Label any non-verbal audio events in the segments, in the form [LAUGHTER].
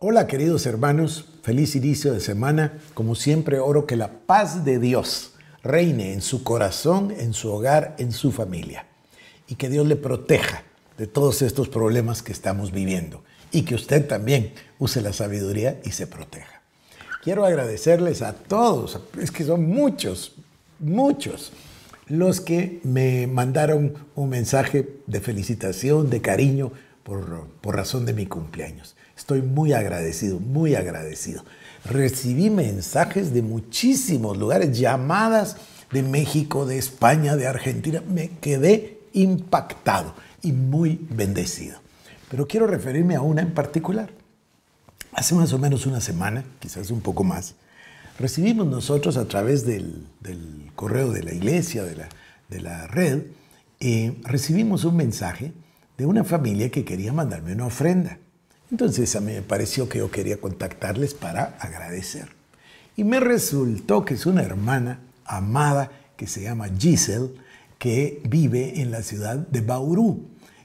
Hola queridos hermanos, feliz inicio de semana. Como siempre oro que la paz de Dios reine en su corazón, en su hogar, en su familia. Y que Dios le proteja de todos estos problemas que estamos viviendo. Y que usted también use la sabiduría y se proteja. Quiero agradecerles a todos, es que son muchos, muchos los que me mandaron un mensaje de felicitación, de cariño por, por razón de mi cumpleaños. Estoy muy agradecido, muy agradecido. Recibí mensajes de muchísimos lugares, llamadas de México, de España, de Argentina. Me quedé impactado y muy bendecido. Pero quiero referirme a una en particular. Hace más o menos una semana, quizás un poco más, recibimos nosotros a través del, correo de la iglesia, de la, red, eh, recibimos un mensaje de una familia que quería mandarme una ofrenda. Entonces a mí me pareció que yo quería contactarles para agradecer. Y me resultó que es una hermana amada que se llama Giselle, que vive en la ciudad de Bauru.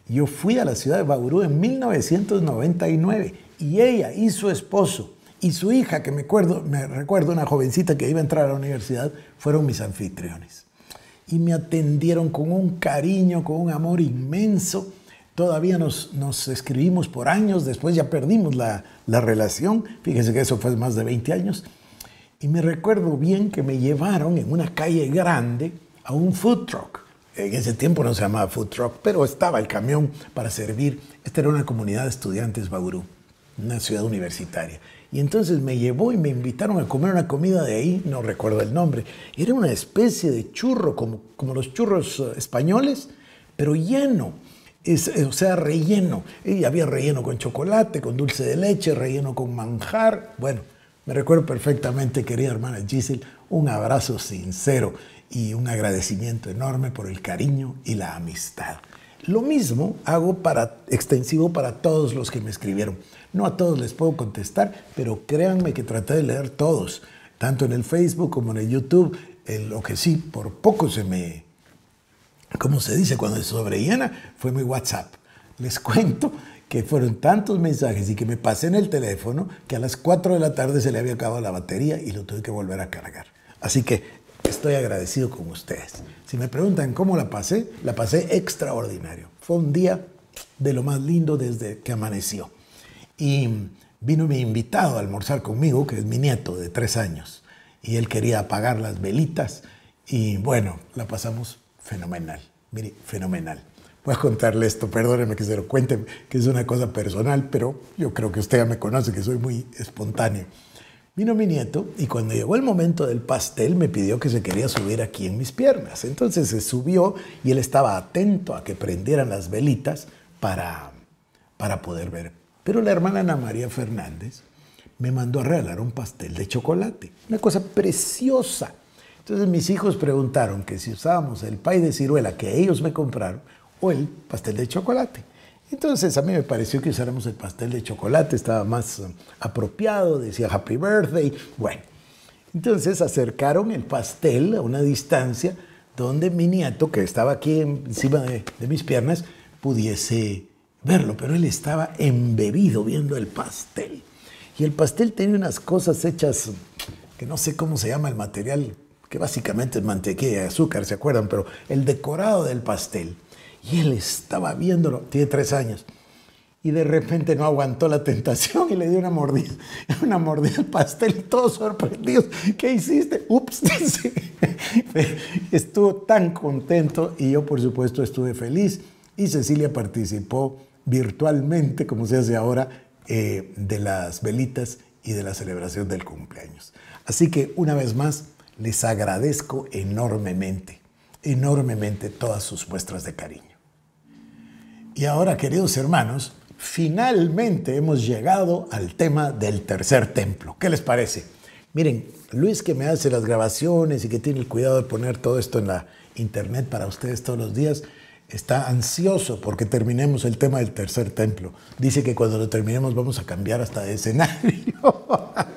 Yo fui a la ciudad de Bauru en 1999 y ella y su esposo y su hija, que me, acuerdo, me recuerdo una jovencita que iba a entrar a la universidad, fueron mis anfitriones. Y me atendieron con un cariño, con un amor inmenso Todavía nos, escribimos por años, después ya perdimos la, relación, fíjense que eso fue más de 20 años, y me recuerdo bien que me llevaron en una calle grande a un food truck. En ese tiempo no se llamaba food truck, pero estaba el camión para servir. Esta era una comunidad de estudiantes Bauru, una ciudad universitaria. Y entonces me llevó y me invitaron a comer una comida de ahí, no recuerdo el nombre. Era una especie de churro, como, como los churros eh, españoles, pero lleno es, eh, o sea, relleno. Y había relleno con chocolate, con dulce de leche, relleno con manjar. Bueno, me recuerdo perfectamente, querida hermana Giselle, un abrazo sincero y un agradecimiento enorme por el cariño y la amistad. Lo mismo hago para extensivo para todos los que me escribieron. No a todos les puedo contestar, pero créanme que traté de leer todos, tanto en el Facebook como en el YouTube. En lo que sí, por poco se me ¿cómo se dice? Cuando sobre sobrellena? fue mi WhatsApp. Les cuento que fueron tantos mensajes y que me pasé en el teléfono que a las 4 de la tarde se le había acabado la batería y lo tuve que volver a cargar. Así que estoy agradecido con ustedes. Si me preguntan cómo la pasé, la pasé extraordinario. Fue un día de lo más lindo desde que amaneció. Y vino mi invitado a almorzar conmigo, que es mi nieto de tres años, y él quería apagar las velitas y bueno, la pasamos Fenomenal, mire, fenomenal. Voy a contarle esto, perdóneme que se lo cuente, que es una cosa personal, pero yo creo que usted ya me conoce, que soy muy espontáneo. Vino mi nieto y cuando llegó el momento del pastel me pidió que se quería subir aquí en mis piernas. Entonces se subió y él estaba atento a que prendieran las velitas para, para poder ver. Pero la hermana Ana María Fernández me mandó a regalar un pastel de chocolate, una cosa preciosa. Entonces mis hijos preguntaron que si usábamos el pay de ciruela que ellos me compraron o el pastel de chocolate. Entonces a mí me pareció que usáramos el pastel de chocolate, estaba más um, apropiado, decía happy birthday. Bueno, entonces acercaron el pastel a una distancia donde mi nieto, que estaba aquí encima de, mis piernas, pudiese verlo, pero él estaba embebido viendo el pastel. Y el pastel tenía unas cosas hechas, que no sé cómo se llama el material que básicamente es mantequilla y azúcar, ¿se acuerdan? Pero el decorado del pastel. Y él estaba viéndolo, tiene tres años, y de repente no aguantó la tentación y le dio una mordida, [LAUGHS] una mordida al pastel, todos sorprendidos. ¿Qué hiciste? Ups, [LAUGHS] dice. Estuvo tan contento y yo, por supuesto, estuve feliz. Y Cecilia participó virtualmente, como se hace ahora, eh, de las velitas y de la celebración del cumpleaños. Así que, una vez más, les agradezco enormemente, enormemente todas sus muestras de cariño. Y ahora, queridos hermanos, finalmente hemos llegado al tema del tercer templo. ¿Qué les parece? Miren, Luis que me hace las grabaciones y que tiene el cuidado de poner todo esto en la internet para ustedes todos los días, está ansioso porque terminemos el tema del tercer templo. Dice que cuando lo terminemos vamos a cambiar hasta de escenario. [LAUGHS]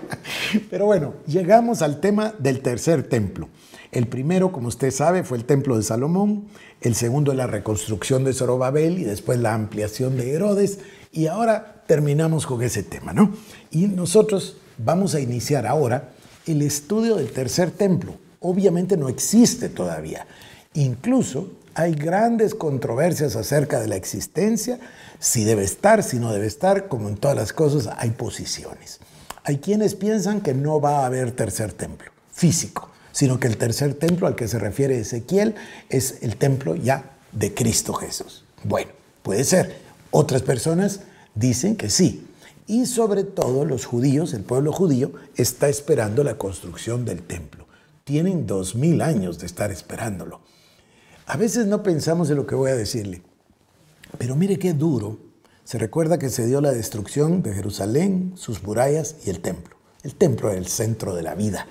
Pero bueno, llegamos al tema del tercer templo. El primero, como usted sabe, fue el templo de Salomón, el segundo la reconstrucción de Zorobabel y después la ampliación de Herodes. Y ahora terminamos con ese tema, ¿no? Y nosotros vamos a iniciar ahora el estudio del tercer templo. Obviamente no existe todavía. Incluso hay grandes controversias acerca de la existencia, si debe estar, si no debe estar, como en todas las cosas hay posiciones. Hay quienes piensan que no va a haber tercer templo físico, sino que el tercer templo al que se refiere Ezequiel es el templo ya de Cristo Jesús. Bueno, puede ser. Otras personas dicen que sí. Y sobre todo los judíos, el pueblo judío, está esperando la construcción del templo. Tienen dos mil años de estar esperándolo. A veces no pensamos en lo que voy a decirle, pero mire qué duro se recuerda que se dio la destrucción de Jerusalén, sus murallas y el templo. El templo era el centro de la vida.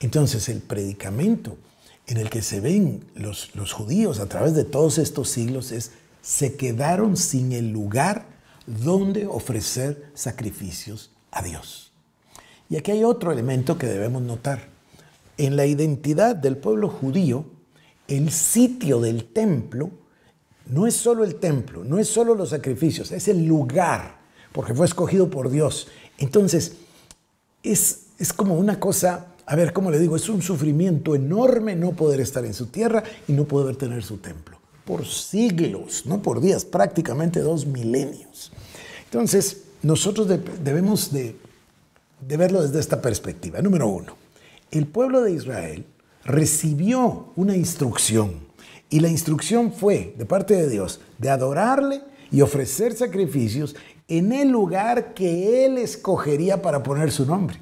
Entonces el predicamento en el que se ven los, los judíos a través de todos estos siglos es, se quedaron sin el lugar donde ofrecer sacrificios a Dios. Y aquí hay otro elemento que debemos notar. En la identidad del pueblo judío, el sitio del templo no es solo el templo, no es solo los sacrificios, es el lugar, porque fue escogido por Dios. Entonces, es, como una cosa, a ver, ¿cómo le digo? Es un sufrimiento enorme no poder estar en su tierra y no poder tener su templo. Por siglos, no por días, prácticamente dos milenios. Entonces, nosotros debemos de, de verlo desde esta perspectiva. Número uno, el pueblo de Israel recibió una instrucción y la instrucción fue, de parte de Dios, de adorarle y ofrecer sacrificios en el lugar que él escogería para poner su nombre.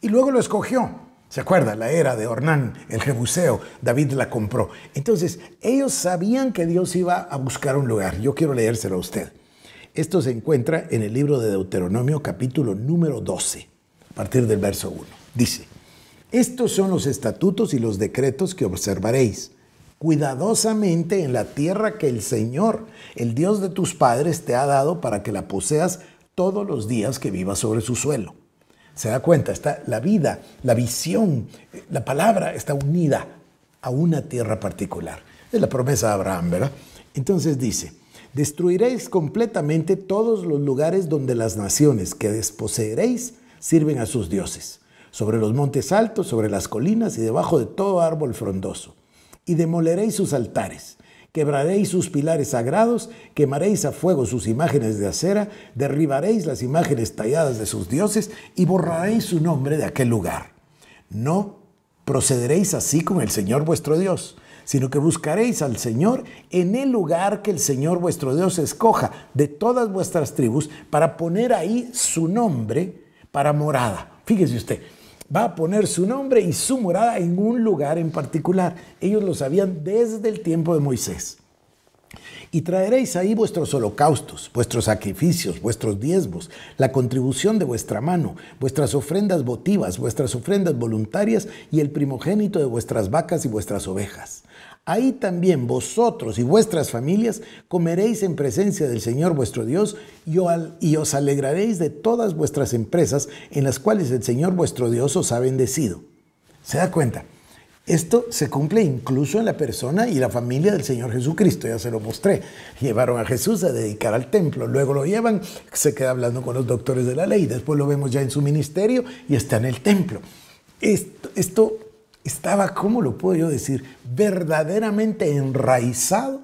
Y luego lo escogió. ¿Se acuerda? La era de Ornán, el Jebuseo, David la compró. Entonces, ellos sabían que Dios iba a buscar un lugar. Yo quiero leérselo a usted. Esto se encuentra en el libro de Deuteronomio capítulo número 12, a partir del verso 1. Dice, estos son los estatutos y los decretos que observaréis cuidadosamente en la tierra que el Señor, el Dios de tus padres, te ha dado para que la poseas todos los días que vivas sobre su suelo. Se da cuenta, está la vida, la visión, la palabra está unida a una tierra particular. Es la promesa de Abraham, ¿verdad? Entonces dice, destruiréis completamente todos los lugares donde las naciones que desposeeréis sirven a sus dioses, sobre los montes altos, sobre las colinas y debajo de todo árbol frondoso y demoleréis sus altares. Quebraréis sus pilares sagrados, quemaréis a fuego sus imágenes de acera, derribaréis las imágenes talladas de sus dioses y borraréis su nombre de aquel lugar. No procederéis así con el Señor vuestro Dios, sino que buscaréis al Señor en el lugar que el Señor vuestro Dios escoja de todas vuestras tribus para poner ahí su nombre para morada. Fíjese usted, va a poner su nombre y su morada en un lugar en particular. Ellos lo sabían desde el tiempo de Moisés. Y traeréis ahí vuestros holocaustos, vuestros sacrificios, vuestros diezmos, la contribución de vuestra mano, vuestras ofrendas votivas, vuestras ofrendas voluntarias y el primogénito de vuestras vacas y vuestras ovejas. Ahí también vosotros y vuestras familias comeréis en presencia del Señor vuestro Dios y os alegraréis de todas vuestras empresas en las cuales el Señor vuestro Dios os ha bendecido. ¿Se da cuenta? Esto se cumple incluso en la persona y la familia del Señor Jesucristo, ya se lo mostré. Llevaron a Jesús a dedicar al templo, luego lo llevan, se queda hablando con los doctores de la ley, después lo vemos ya en su ministerio y está en el templo. Esto, esto estaba, ¿cómo lo puedo yo decir?, verdaderamente enraizado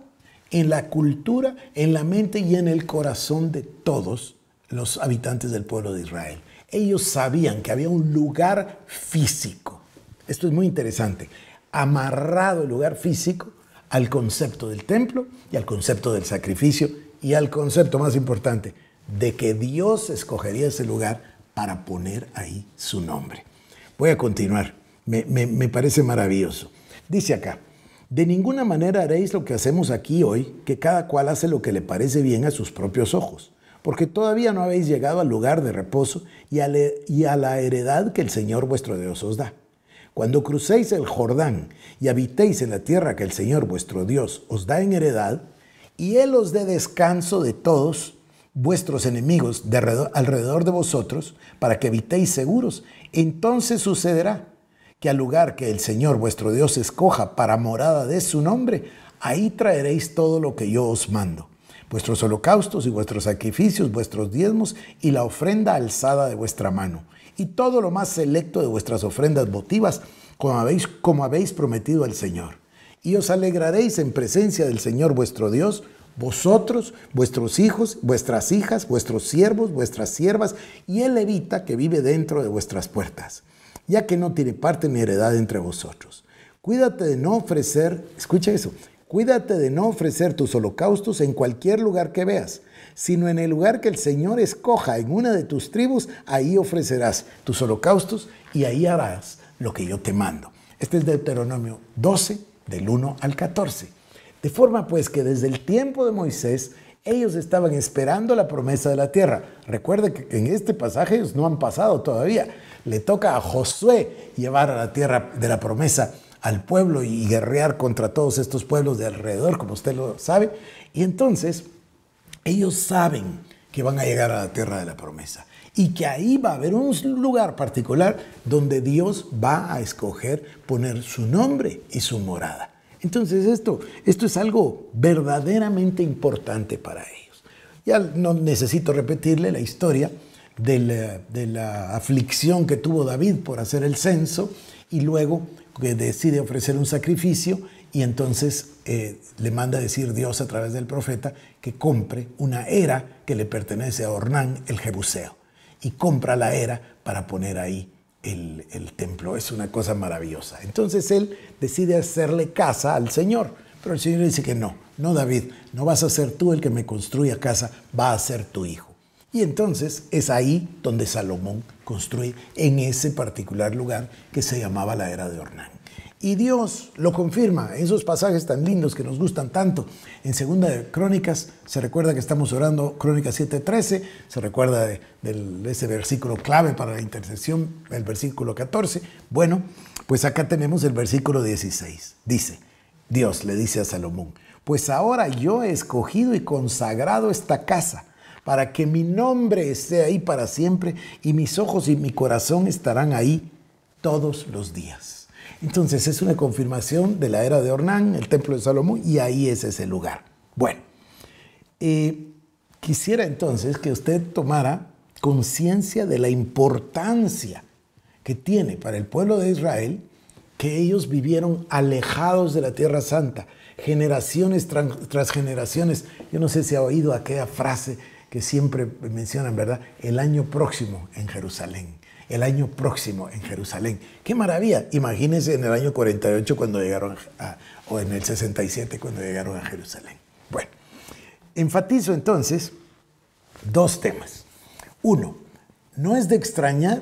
en la cultura, en la mente y en el corazón de todos los habitantes del pueblo de Israel. Ellos sabían que había un lugar físico. Esto es muy interesante. Amarrado el lugar físico al concepto del templo y al concepto del sacrificio y al concepto más importante, de que Dios escogería ese lugar para poner ahí su nombre. Voy a continuar me, parece maravilloso. Dice acá, de ninguna manera haréis lo que hacemos aquí hoy, que cada cual hace lo que le parece bien a sus propios ojos, porque todavía no habéis llegado al lugar de reposo y a, la heredad que el Señor vuestro Dios os da. Cuando crucéis el Jordán y habitéis en la tierra que el Señor vuestro Dios os da en heredad, y Él os dé descanso de todos vuestros enemigos alrededor de vosotros, para que habitéis seguros, entonces sucederá que al lugar que el Señor vuestro Dios escoja para morada de su nombre, ahí traeréis todo lo que yo os mando, vuestros holocaustos y vuestros sacrificios, vuestros diezmos y la ofrenda alzada de vuestra mano, y todo lo más selecto de vuestras ofrendas votivas, como habéis, como habéis prometido al Señor. Y os alegraréis en presencia del Señor vuestro Dios, vosotros, vuestros hijos, vuestras hijas, vuestros siervos, vuestras siervas, y el levita que vive dentro de vuestras puertas ya que no tiene parte ni heredad entre vosotros. Cuídate de no ofrecer, escucha eso, cuídate de no ofrecer tus holocaustos en cualquier lugar que veas, sino en el lugar que el Señor escoja en una de tus tribus, ahí ofrecerás tus holocaustos y ahí harás lo que yo te mando. Este es Deuteronomio 12, del 1 al 14. De forma pues que desde el tiempo de Moisés ellos estaban esperando la promesa de la tierra. Recuerde que en este pasaje ellos no han pasado todavía le toca a Josué llevar a la tierra de la promesa al pueblo y guerrear contra todos estos pueblos de alrededor, como usted lo sabe. Y entonces ellos saben que van a llegar a la tierra de la promesa y que ahí va a haber un lugar particular donde Dios va a escoger poner su nombre y su morada. Entonces esto, esto es algo verdaderamente importante para ellos. Ya no necesito repetirle la historia de la, aflicción que tuvo David por hacer el censo y luego que decide ofrecer un sacrificio y entonces eh, le manda a decir Dios a través del profeta que compre una era que le pertenece a Ornán el Jebuseo y compra la era para poner ahí el, el templo. Es una cosa maravillosa. Entonces él decide hacerle casa al Señor, pero el Señor dice que no, no David, no vas a ser tú el que me construya casa, va a ser tu hijo. Y entonces es ahí donde Salomón construye, en ese particular lugar que se llamaba la era de Ornán. Y Dios lo confirma en esos pasajes tan lindos que nos gustan tanto. En Segunda de Crónicas se recuerda que estamos orando Crónicas 7:13, se recuerda de, de, ese versículo clave para la intercesión, el versículo 14. Bueno, pues acá tenemos el versículo 16. Dice, Dios le dice a Salomón, pues ahora yo he escogido y consagrado esta casa para que mi nombre esté ahí para siempre y mis ojos y mi corazón estarán ahí todos los días. Entonces es una confirmación de la era de Ornán, el templo de Salomón, y ahí es ese lugar. Bueno, eh, quisiera entonces que usted tomara conciencia de la importancia que tiene para el pueblo de Israel que ellos vivieron alejados de la Tierra Santa, generaciones tras generaciones. Yo no sé si ha oído aquella frase que siempre mencionan, ¿verdad? El año próximo en Jerusalén. El año próximo en Jerusalén. ¡Qué maravilla! Imagínense en el año 48 cuando llegaron o en el 67 cuando llegaron a Jerusalén. Bueno, enfatizo entonces dos temas. Uno, no es de extrañar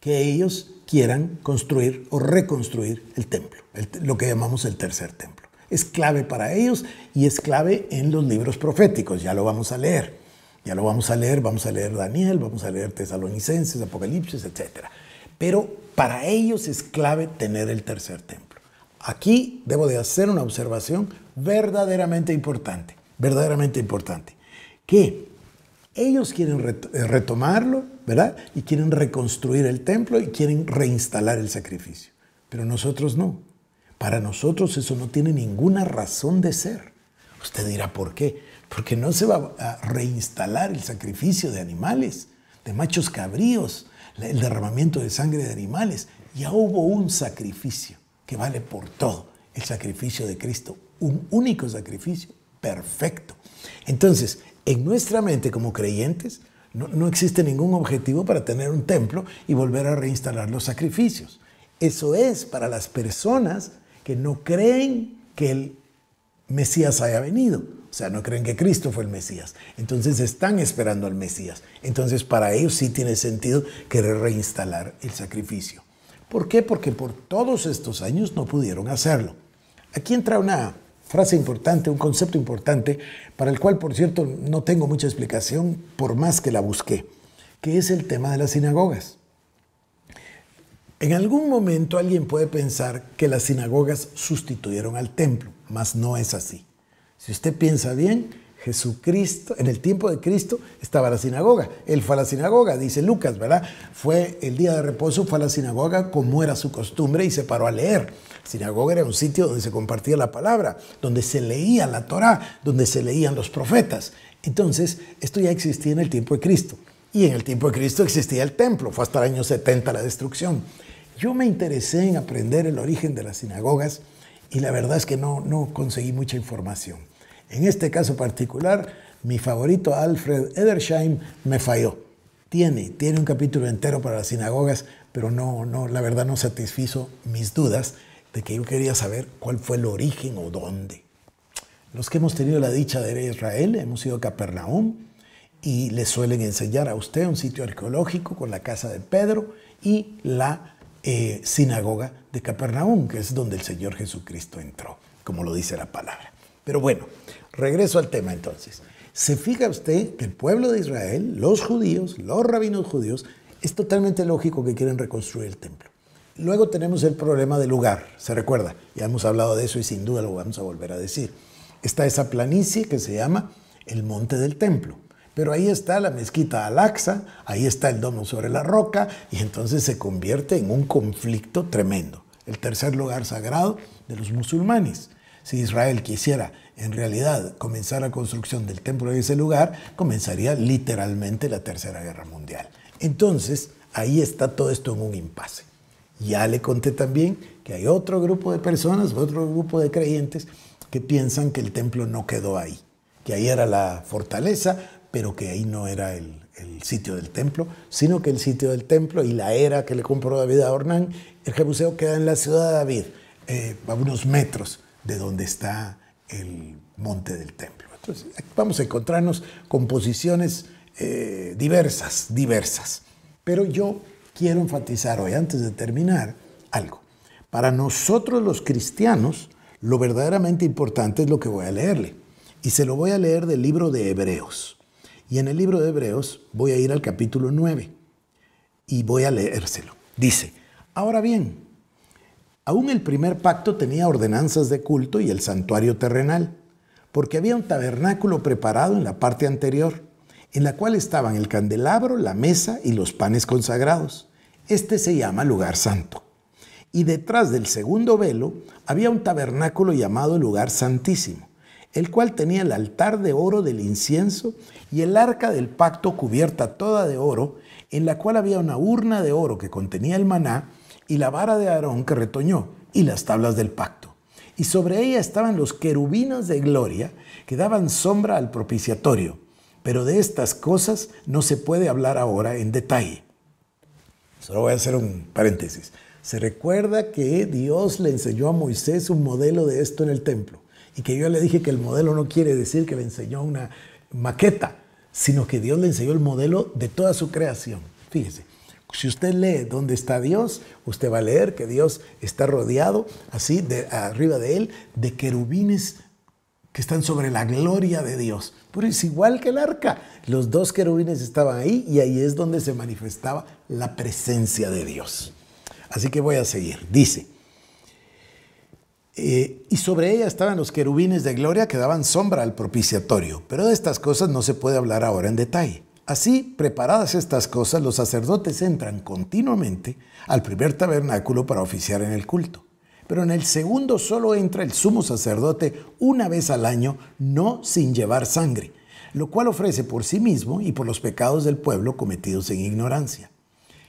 que ellos quieran construir o reconstruir el templo, lo que llamamos el tercer templo. Es clave para ellos y es clave en los libros proféticos, ya lo vamos a leer. Ya lo vamos a leer, vamos a leer Daniel, vamos a leer Tesalonicenses, Apocalipsis, etc. Pero para ellos es clave tener el tercer templo. Aquí debo de hacer una observación verdaderamente importante, verdaderamente importante, que ellos quieren eh, retomarlo, ¿verdad? Y quieren reconstruir el templo y quieren reinstalar el sacrificio. Pero nosotros no. Para nosotros eso no tiene ninguna razón de ser. Usted dirá, ¿por qué? porque no se va a reinstalar el sacrificio de animales, de machos cabríos, el derramamiento de sangre de animales. Ya hubo un sacrificio que vale por todo, el sacrificio de Cristo, un único sacrificio perfecto. Entonces, en nuestra mente como creyentes, no, existe ningún objetivo para tener un templo y volver a reinstalar los sacrificios. Eso es para las personas que no creen que el Mesías haya venido o sea, no creen que Cristo fue el Mesías. Entonces están esperando al Mesías. Entonces para ellos sí tiene sentido querer reinstalar el sacrificio. ¿Por qué? Porque por todos estos años no pudieron hacerlo. Aquí entra una frase importante, un concepto importante, para el cual, por cierto, no tengo mucha explicación, por más que la busqué, que es el tema de las sinagogas. En algún momento alguien puede pensar que las sinagogas sustituyeron al templo, mas no es así. Si usted piensa bien, Jesucristo, en el tiempo de Cristo, estaba la sinagoga. Él fue a la sinagoga, dice Lucas, ¿verdad? Fue el día de reposo, fue a la sinagoga como era su costumbre y se paró a leer. Sinagoga era un sitio donde se compartía la palabra, donde se leía la Torá, donde se leían los profetas. Entonces, esto ya existía en el tiempo de Cristo. Y en el tiempo de Cristo existía el templo, fue hasta el año 70 la destrucción. Yo me interesé en aprender el origen de las sinagogas y la verdad es que no, no conseguí mucha información. En este caso particular, mi favorito Alfred Edersheim me falló. Tiene, tiene un capítulo entero para las sinagogas, pero no, no, la verdad no satisfizo mis dudas de que yo quería saber cuál fue el origen o dónde. Los que hemos tenido la dicha de ir a Israel hemos ido a Capernaum y le suelen enseñar a usted un sitio arqueológico con la casa de Pedro y la eh, sinagoga de Capernaum, que es donde el Señor Jesucristo entró, como lo dice la palabra. Pero bueno, regreso al tema entonces. Se fija usted que el pueblo de Israel, los judíos, los rabinos judíos, es totalmente lógico que quieren reconstruir el templo. Luego tenemos el problema del lugar, se recuerda, ya hemos hablado de eso y sin duda lo vamos a volver a decir. Está esa planicie que se llama el monte del templo. Pero ahí está la mezquita Al-Aqsa, ahí está el domo sobre la roca, y entonces se convierte en un conflicto tremendo. El tercer lugar sagrado de los musulmanes. Si Israel quisiera en realidad comenzar la construcción del templo en ese lugar, comenzaría literalmente la Tercera Guerra Mundial. Entonces, ahí está todo esto en un impasse. Ya le conté también que hay otro grupo de personas, otro grupo de creyentes que piensan que el templo no quedó ahí, que ahí era la fortaleza, pero que ahí no era el, sitio del templo, sino que el sitio del templo y la era que le compró David a Ornán, el Jebuseo queda en la ciudad de David, eh, a unos metros de donde está el monte del templo. Entonces, vamos a encontrarnos con posiciones eh, diversas, diversas. Pero yo quiero enfatizar hoy, antes de terminar, algo. Para nosotros los cristianos, lo verdaderamente importante es lo que voy a leerle. Y se lo voy a leer del libro de Hebreos. Y en el libro de Hebreos voy a ir al capítulo 9 y voy a leérselo. Dice, ahora bien, Aún el primer pacto tenía ordenanzas de culto y el santuario terrenal, porque había un tabernáculo preparado en la parte anterior, en la cual estaban el candelabro, la mesa y los panes consagrados. Este se llama lugar santo. Y detrás del segundo velo había un tabernáculo llamado lugar santísimo, el cual tenía el altar de oro del incienso y el arca del pacto cubierta toda de oro, en la cual había una urna de oro que contenía el maná, y la vara de Aarón que retoñó, y las tablas del pacto. Y sobre ella estaban los querubinos de gloria que daban sombra al propiciatorio. Pero de estas cosas no se puede hablar ahora en detalle. Solo voy a hacer un paréntesis. Se recuerda que Dios le enseñó a Moisés un modelo de esto en el templo. Y que yo le dije que el modelo no quiere decir que le enseñó una maqueta, sino que Dios le enseñó el modelo de toda su creación. Fíjese, si usted lee dónde está Dios, usted va a leer que Dios está rodeado, así, de, arriba de él, de querubines que están sobre la gloria de Dios. Pero es igual que el arca. Los dos querubines estaban ahí y ahí es donde se manifestaba la presencia de Dios. Así que voy a seguir. Dice, eh, y sobre ella estaban los querubines de gloria que daban sombra al propiciatorio. Pero de estas cosas no se puede hablar ahora en detalle Así, preparadas estas cosas, los sacerdotes entran continuamente al primer tabernáculo para oficiar en el culto. Pero en el segundo solo entra el sumo sacerdote una vez al año, no sin llevar sangre, lo cual ofrece por sí mismo y por los pecados del pueblo cometidos en ignorancia.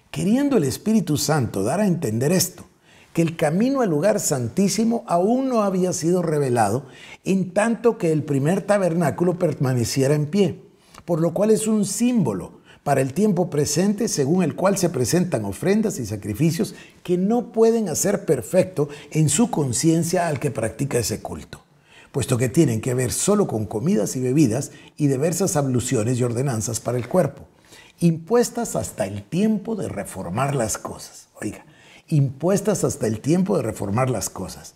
Queriendo el Espíritu Santo dar a entender esto, que el camino al lugar santísimo aún no había sido revelado, en tanto que el primer tabernáculo permaneciera en pie por lo cual es un símbolo para el tiempo presente según el cual se presentan ofrendas y sacrificios que no pueden hacer perfecto en su conciencia al que practica ese culto, puesto que tienen que ver solo con comidas y bebidas y diversas abluciones y ordenanzas para el cuerpo, impuestas hasta el tiempo de reformar las cosas. Oiga, impuestas hasta el tiempo de reformar las cosas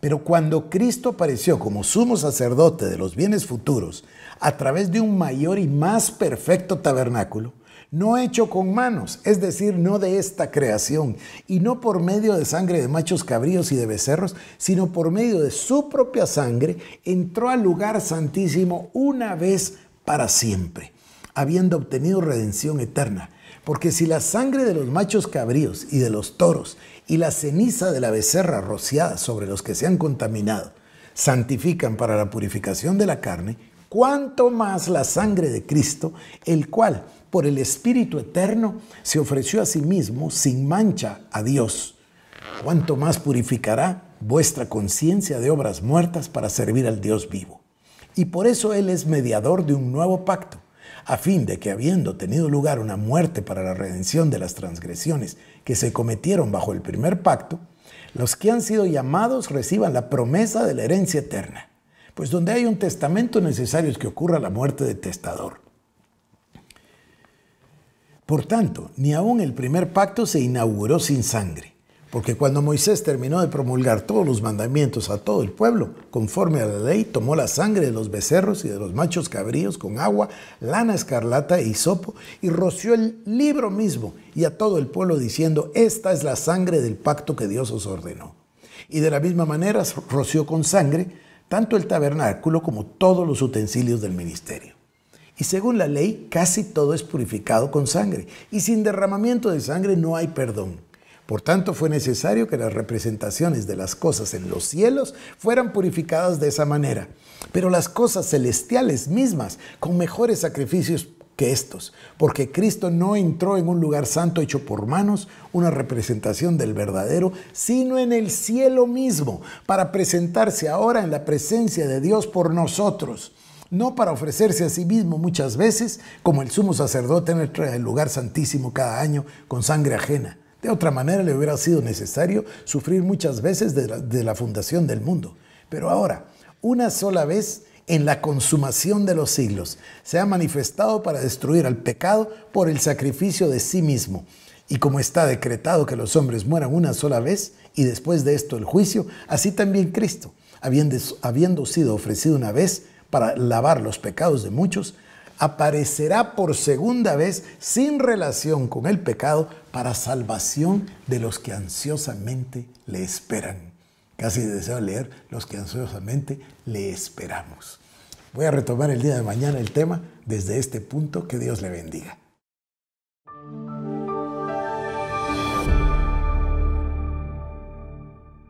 pero cuando Cristo apareció como sumo sacerdote de los bienes futuros a través de un mayor y más perfecto tabernáculo, no hecho con manos, es decir, no de esta creación, y no por medio de sangre de machos cabríos y de becerros, sino por medio de su propia sangre, entró al lugar santísimo una vez para siempre, habiendo obtenido redención eterna. Porque si la sangre de los machos cabríos y de los toros y la ceniza de la becerra rociada sobre los que se han contaminado santifican para la purificación de la carne, cuanto más la sangre de Cristo, el cual por el Espíritu Eterno se ofreció a sí mismo sin mancha a Dios, cuanto más purificará vuestra conciencia de obras muertas para servir al Dios vivo. Y por eso Él es mediador de un nuevo pacto a fin de que habiendo tenido lugar una muerte para la redención de las transgresiones que se cometieron bajo el primer pacto, los que han sido llamados reciban la promesa de la herencia eterna. Pues donde hay un testamento necesario es que ocurra la muerte del testador. Por tanto, ni aún el primer pacto se inauguró sin sangre porque cuando Moisés terminó de promulgar todos los mandamientos a todo el pueblo, conforme a la ley, tomó la sangre de los becerros y de los machos cabríos con agua, lana escarlata y e hisopo, y roció el libro mismo y a todo el pueblo diciendo, esta es la sangre del pacto que Dios os ordenó. Y de la misma manera roció con sangre tanto el tabernáculo como todos los utensilios del ministerio. Y según la ley, casi todo es purificado con sangre, y sin derramamiento de sangre no hay perdón por tanto, fue necesario que las representaciones de las cosas en los cielos fueran purificadas de esa manera. Pero las cosas celestiales mismas, con mejores sacrificios que estos, porque Cristo no entró en un lugar santo hecho por manos, una representación del verdadero, sino en el cielo mismo, para presentarse ahora en la presencia de Dios por nosotros, no para ofrecerse a sí mismo muchas veces, como el sumo sacerdote en el lugar santísimo cada año con sangre ajena de otra manera le hubiera sido necesario sufrir muchas veces de la, fundación del mundo. Pero ahora, una sola vez en la consumación de los siglos, se ha manifestado para destruir al pecado por el sacrificio de sí mismo. Y como está decretado que los hombres mueran una sola vez y después de esto el juicio, así también Cristo, habiendo sido ofrecido una vez para lavar los pecados de muchos, aparecerá por segunda vez sin relación con el pecado para salvación de los que ansiosamente le esperan. Casi deseo leer los que ansiosamente le esperamos. Voy a retomar el día de mañana el tema desde este punto. Que Dios le bendiga.